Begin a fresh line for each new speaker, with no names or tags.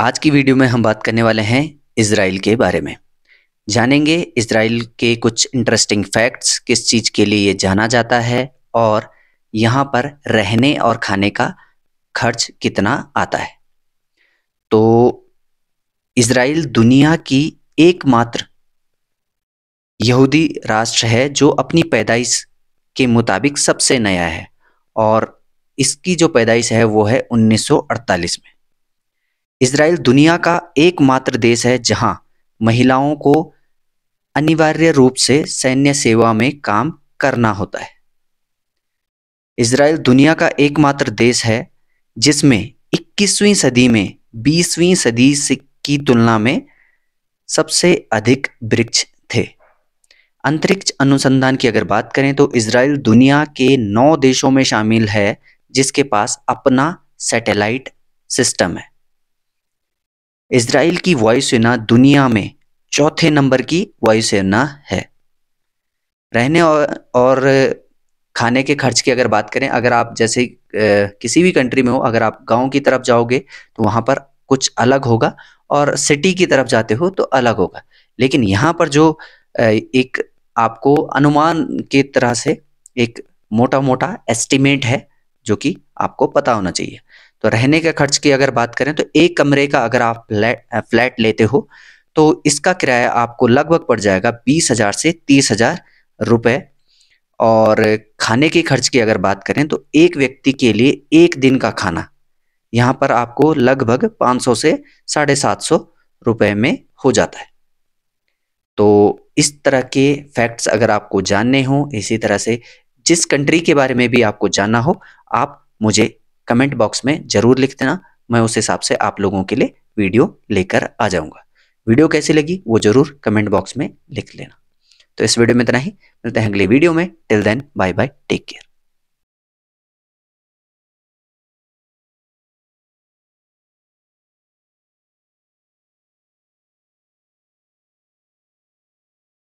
आज की वीडियो में हम बात करने वाले हैं इसराइल के बारे में जानेंगे इसराइल के कुछ इंटरेस्टिंग फैक्ट्स किस चीज़ के लिए ये जाना जाता है और यहाँ पर रहने और खाने का खर्च कितना आता है तो इसराइल दुनिया की एकमात्र यहूदी राष्ट्र है जो अपनी पैदाइश के मुताबिक सबसे नया है और इसकी जो पैदाइश है वो है 1948 में इसराइल दुनिया का एकमात्र देश है जहां महिलाओं को अनिवार्य रूप से सैन्य सेवा में काम करना होता है इसराइल दुनिया का एकमात्र देश है जिसमें 21वीं सदी में 20वीं सदी से की तुलना में सबसे अधिक वृक्ष थे अंतरिक्ष अनुसंधान की अगर बात करें तो इसराइल दुनिया के नौ देशों में शामिल है जिसके पास अपना सैटेलाइट सिस्टम है इसराइल की वायुसेना दुनिया में चौथे नंबर की वायुसेना है रहने और खाने के खर्च की अगर बात करें अगर आप जैसे किसी भी कंट्री में हो अगर आप गांव की तरफ जाओगे तो वहां पर कुछ अलग होगा और सिटी की तरफ जाते हो तो अलग होगा लेकिन यहाँ पर जो एक आपको अनुमान के तरह से एक मोटा मोटा एस्टिमेट है जो कि आपको पता होना चाहिए तो रहने के खर्च की अगर बात करें तो एक कमरे का अगर आप फ्लैट फ्लैट लेते हो तो इसका किराया आपको लगभग पड़ जाएगा बीस हजार से तीस हजार रुपये और खाने के खर्च की अगर बात करें तो एक व्यक्ति के लिए एक दिन का खाना यहाँ पर आपको लगभग 500 से साढ़े सात सौ रुपये में हो जाता है तो इस तरह के फैक्ट्स अगर आपको जानने हों इसी तरह से जिस कंट्री के बारे में भी आपको जानना हो आप मुझे कमेंट बॉक्स में ज़रूर लिख देना मैं उस हिसाब से आप लोगों के लिए वीडियो लेकर आ जाऊंगा वीडियो कैसी लगी वो ज़रूर कमेंट बॉक्स में लिख लेना तो इस वीडियो में इतना ही मिलते हैं अगले वीडियो में till then bye bye take care